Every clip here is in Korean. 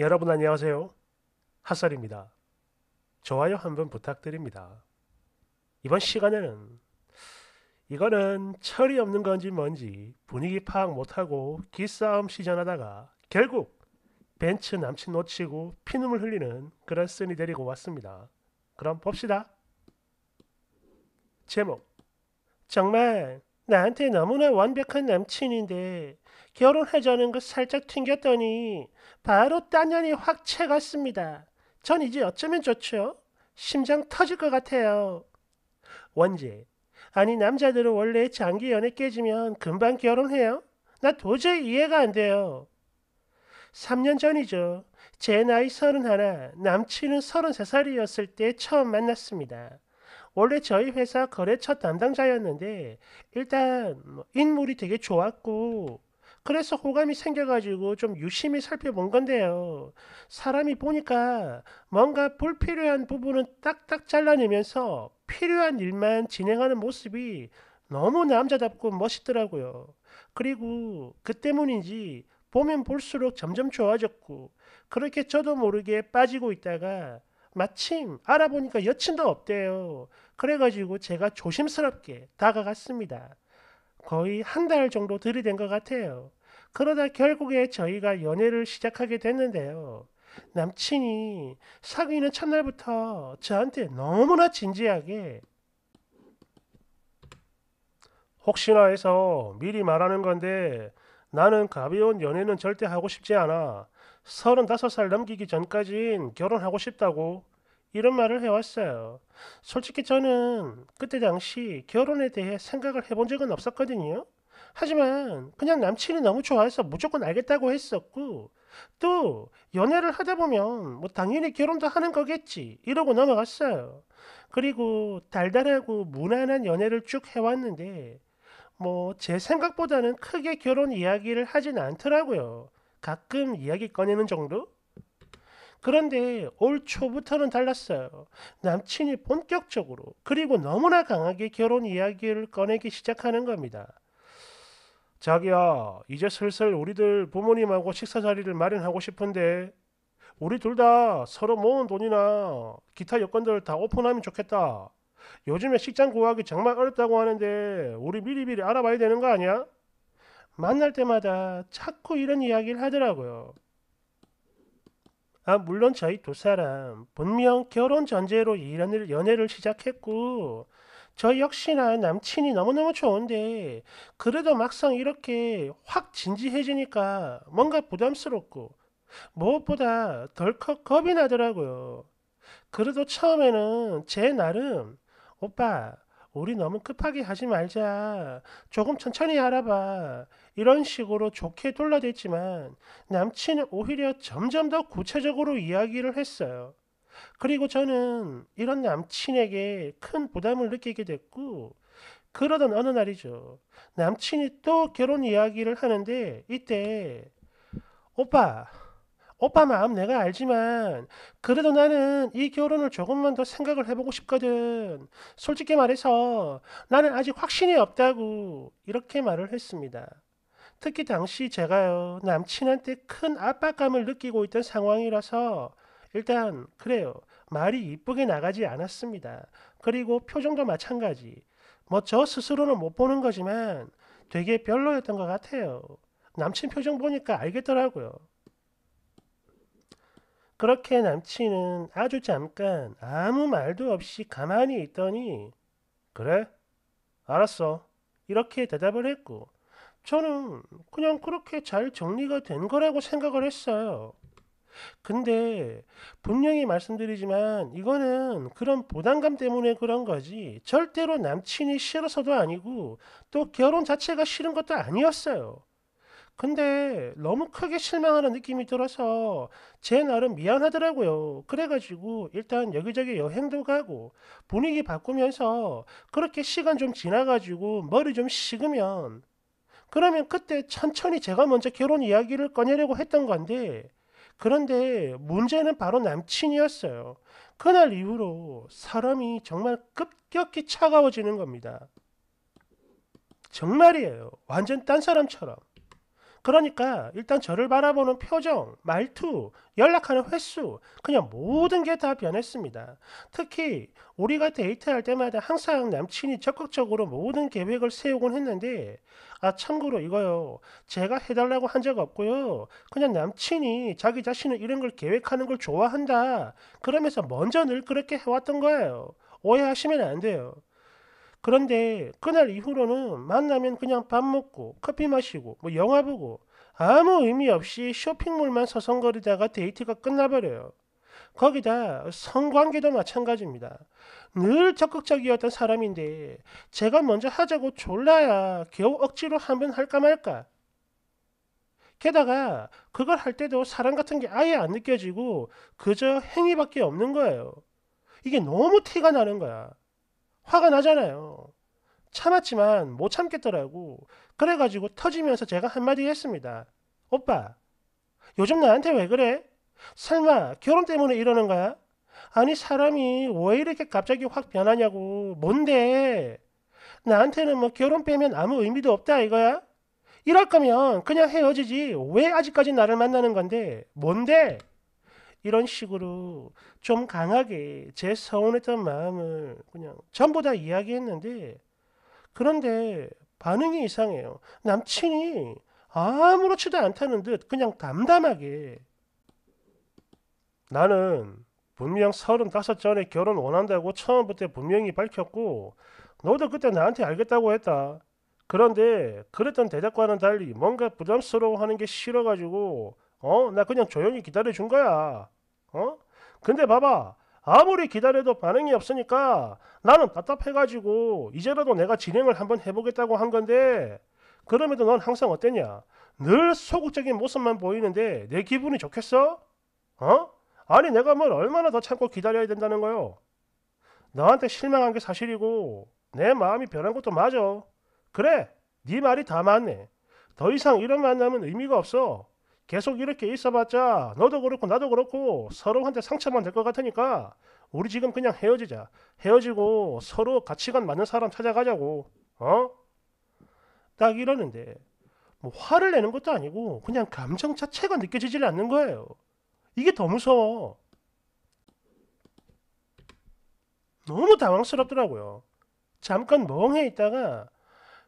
여러분 안녕하세요. 핫설입니다. 좋아요 한번 부탁드립니다. 이번 시간에는 이거는 철이 없는 건지 뭔지 분위기 파악 못하고 기싸움 시전하다가 결국 벤츠 남친 놓치고 피눈물 흘리는 그런 쓴이 데리고 왔습니다. 그럼 봅시다. 제목 정말 나한테 너무나 완벽한 남친인데 결혼하자는 거 살짝 튕겼더니 바로 딴년이 확 채갔습니다. 전 이제 어쩌면 좋죠? 심장 터질 것 같아요. 원재. 아니 남자들은 원래 장기 연애 깨지면 금방 결혼해요? 나 도저히 이해가 안 돼요. 3년 전이죠. 제 나이 31, 남친은 33살이었을 때 처음 만났습니다. 원래 저희 회사 거래처 담당자였는데 일단 뭐 인물이 되게 좋았고 그래서 호감이 생겨가지고 좀 유심히 살펴본 건데요. 사람이 보니까 뭔가 불필요한 부분은 딱딱 잘라내면서 필요한 일만 진행하는 모습이 너무 남자답고 멋있더라고요. 그리고 그 때문인지 보면 볼수록 점점 좋아졌고 그렇게 저도 모르게 빠지고 있다가 마침 알아보니까 여친도 없대요. 그래가지고 제가 조심스럽게 다가갔습니다. 거의 한 달 정도 들이댄 것 같아요. 그러다 결국에 저희가 연애를 시작하게 됐는데요. 남친이 사귀는 첫날부터 저한테 너무나 진지하게 혹시나 해서 미리 말하는 건데 나는 가벼운 연애는 절대 하고 싶지 않아. 35살 넘기기 전까진 결혼하고 싶다고 이런 말을 해왔어요. 솔직히 저는 그때 당시 결혼에 대해 생각을 해본 적은 없었거든요. 하지만 그냥 남친이 너무 좋아해서 무조건 알겠다고 했었고 또 연애를 하다 보면 뭐 당연히 결혼도 하는 거겠지 이러고 넘어갔어요. 그리고 달달하고 무난한 연애를 쭉 해왔는데 뭐 제 생각보다는 크게 결혼 이야기를 하진 않더라고요. 가끔 이야기 꺼내는 정도? 그런데 올 초부터는 달랐어요. 남친이 본격적으로 그리고 너무나 강하게 결혼 이야기를 꺼내기 시작하는 겁니다. 자기야, 이제 슬슬 우리들 부모님하고 식사 자리를 마련하고 싶은데 우리 둘 다 서로 모은 돈이나 기타 여건들 다 오픈하면 좋겠다. 요즘에 식장 구하기 정말 어렵다고 하는데 우리 미리미리 알아봐야 되는 거 아니야? 만날 때마다 자꾸 이런 이야기를 하더라고요. 아, 물론 저희 두 사람 분명 결혼 전제로 이런 일 연애를 시작했고 저 역시나 남친이 너무너무 좋은데 그래도 막상 이렇게 확 진지해지니까 뭔가 부담스럽고 무엇보다 덜컥 겁이 나더라고요. 그래도 처음에는 제 나름 오빠 우리 너무 급하게 하지 말자. 조금 천천히 알아봐. 이런 식으로 좋게 둘러댔지만 남친은 오히려 점점 더 구체적으로 이야기를 했어요. 그리고 저는 이런 남친에게 큰 부담을 느끼게 됐고 그러던 어느 날이죠. 남친이 또 결혼 이야기를 하는데 이때 오빠 오빠 마음 내가 알지만 그래도 나는 이 결혼을 조금만 더 생각을 해보고 싶거든. 솔직히 말해서 나는 아직 확신이 없다고 이렇게 말을 했습니다. 특히 당시 제가요 남친한테 큰 압박감을 느끼고 있던 상황이라서 일단 그래요 말이 이쁘게 나가지 않았습니다. 그리고 표정도 마찬가지. 뭐 저 스스로는 못 보는 거지만 되게 별로였던 것 같아요. 남친 표정 보니까 알겠더라고요. 그렇게 남친은 아주 잠깐 아무 말도 없이 가만히 있더니 그래? 알았어. 이렇게 대답을 했고 저는 그냥 그렇게 잘 정리가 된 거라고 생각을 했어요. 근데 분명히 말씀드리지만 이거는 그런 부담감 때문에 그런 거지 절대로 남친이 싫어서도 아니고 또 결혼 자체가 싫은 것도 아니었어요. 근데 너무 크게 실망하는 느낌이 들어서 제 나름 미안하더라고요. 그래가지고 일단 여기저기 여행도 가고 분위기 바꾸면서 그렇게 시간 좀 지나가지고 머리 좀 식으면 그러면 그때 천천히 제가 먼저 결혼 이야기를 꺼내려고 했던 건데 그런데 문제는 바로 남친이었어요. 그날 이후로 사람이 정말 급격히 차가워지는 겁니다. 정말이에요. 완전 딴 사람처럼. 그러니까 일단 저를 바라보는 표정, 말투, 연락하는 횟수, 그냥 모든 게 다 변했습니다. 특히 우리가 데이트할 때마다 항상 남친이 적극적으로 모든 계획을 세우곤 했는데, 아, 참고로 이거요. 제가 해달라고 한 적 없고요. 그냥 남친이 자기 자신은 이런 걸 계획하는 걸 좋아한다. 그러면서 먼저 늘 그렇게 해왔던 거예요. 오해하시면 안 돼요. 그런데 그날 이후로는 만나면 그냥 밥 먹고 커피 마시고 뭐 영화 보고 아무 의미 없이 쇼핑몰만 서성거리다가 데이트가 끝나버려요. 거기다 성관계도 마찬가지입니다. 늘 적극적이었던 사람인데 제가 먼저 하자고 졸라야 겨우 억지로 한번 할까 말까. 게다가 그걸 할 때도 사람 같은 게 아예 안 느껴지고 그저 행위밖에 없는 거예요. 이게 너무 티가 나는 거야. 화가 나잖아요. 참았지만 못 참겠더라고. 그래가지고 터지면서 제가 한마디 했습니다. 오빠, 요즘 나한테 왜 그래? 설마 결혼 때문에 이러는 거야? 아니 사람이 왜 이렇게 갑자기 확 변하냐고. 뭔데? 나한테는 뭐 결혼 빼면 아무 의미도 없다 이거야? 이럴 거면 그냥 헤어지지. 왜 아직까지 나를 만나는 건데? 뭔데? 이런 식으로 좀 강하게 제 서운했던 마음을 그냥 전부 다 이야기했는데 그런데 반응이 이상해요. 남친이 아무렇지도 않다는 듯 그냥 담담하게 나는 분명 35 전에 결혼 원한다고 처음부터 분명히 밝혔고 너도 그때 나한테 알겠다고 했다. 그런데 그랬던 대답과는 달리 뭔가 부담스러워하는 게 싫어가지고 어? 나 그냥 조용히 기다려준 거야. 어? 근데 봐봐. 아무리 기다려도 반응이 없으니까 나는 답답해가지고 이제라도 내가 진행을 한번 해보겠다고 한 건데 그럼에도 넌 항상 어땠냐? 늘 소극적인 모습만 보이는데 내 기분이 좋겠어? 어? 아니 내가 뭘 얼마나 더 참고 기다려야 된다는 거요? 너한테 실망한 게 사실이고 내 마음이 변한 것도 맞아. 그래, 네 말이 다 맞네. 더 이상 이런 만남은 의미가 없어. 계속 이렇게 있어봤자 너도 그렇고 나도 그렇고 서로한테 상처만 될 것 같으니까 우리 지금 그냥 헤어지자. 헤어지고 서로 가치관 맞는 사람 찾아가자고. 어? 딱 이러는데 뭐 화를 내는 것도 아니고 그냥 감정 자체가 느껴지질 않는 거예요. 이게 더 무서워. 너무 당황스럽더라고요. 잠깐 멍해 있다가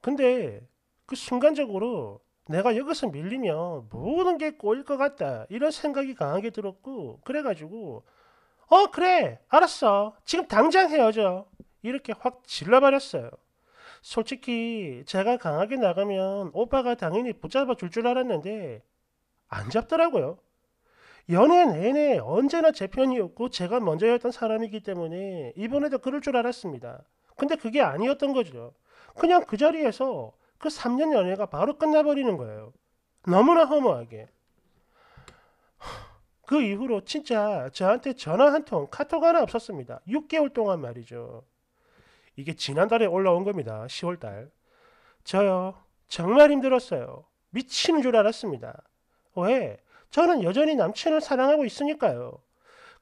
근데 그 순간적으로 내가 여기서 밀리면 모든 게 꼬일 것 같다. 이런 생각이 강하게 들었고 그래가지고 어 그래 알았어 지금 당장 헤어져 이렇게 확 질러버렸어요. 솔직히 제가 강하게 나가면 오빠가 당연히 붙잡아 줄 줄 알았는데 안 잡더라고요. 연애 내내 언제나 제 편이었고 제가 먼저였던 사람이기 때문에 이번에도 그럴 줄 알았습니다. 근데 그게 아니었던 거죠. 그냥 그 자리에서 그 3년 연애가 바로 끝나버리는 거예요. 너무나 허무하게. 그 이후로 진짜 저한테 전화 한 통, 카톡 하나 없었습니다. 6개월 동안 말이죠. 이게 지난달에 올라온 겁니다. 10월달. 저요. 정말 힘들었어요. 미치는 줄 알았습니다. 왜? 저는 여전히 남친을 사랑하고 있으니까요.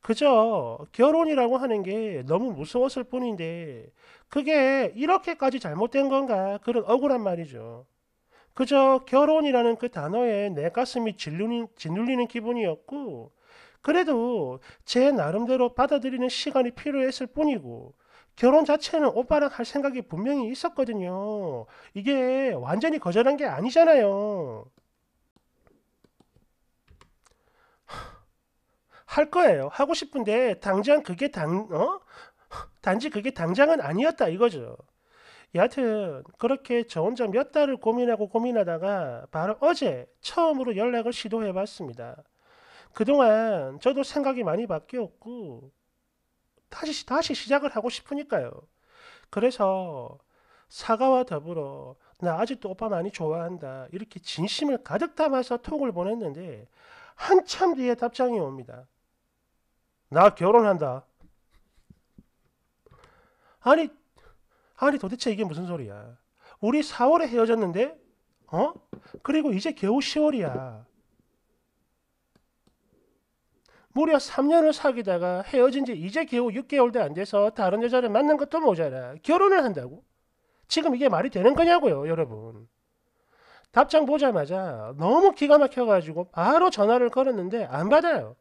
그저 결혼이라고 하는 게 너무 무서웠을 뿐인데 그게 이렇게까지 잘못된 건가 그런 억울한 말이죠. 그저 결혼이라는 그 단어에 내 가슴이 짓눌린, 짓눌리는 기분이었고 그래도 제 나름대로 받아들이는 시간이 필요했을 뿐이고 결혼 자체는 오빠랑 할 생각이 분명히 있었거든요. 이게 완전히 거절한 게 아니잖아요. 할 거예요. 하고 싶은데 당장 그게 당 어? 단지 그게 당장은 아니었다 이거죠. 여하튼 그렇게 저 혼자 몇 달을 고민하고 고민하다가 바로 어제 처음으로 연락을 시도해 봤습니다. 그동안 저도 생각이 많이 바뀌었고 다시 다시 시작을 하고 싶으니까요. 그래서 사과와 더불어 나 아직도 오빠 많이 좋아한다 이렇게 진심을 가득 담아서 톡을 보냈는데 한참 뒤에 답장이 옵니다. 나 결혼한다. 아니, 아니 도대체 이게 무슨 소리야? 우리 4월에 헤어졌는데, 어? 그리고 이제 겨우 10월이야. 무려 3년을 사귀다가 헤어진 지 이제 겨우 6개월도 안 돼서 다른 여자를 만난 것도 모자라 결혼을 한다고? 지금 이게 말이 되는 거냐고요, 여러분. 답장 보자마자 너무 기가 막혀가지고 바로 전화를 걸었는데 안 받아요.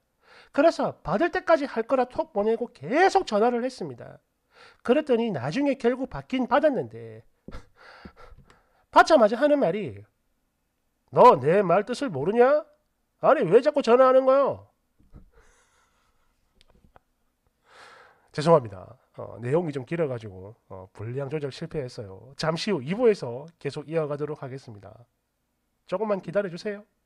그래서 받을 때까지 할 거라 톡 보내고 계속 전화를 했습니다. 그랬더니 나중에 결국 받긴 받았는데 받자마자 하는 말이 너 내 말 뜻을 모르냐? 아니 왜 자꾸 전화하는 거야 죄송합니다. 어, 내용이 좀 길어가지고 어, 분량 조절 실패했어요. 잠시 후 2부에서 계속 이어가도록 하겠습니다. 조금만 기다려주세요.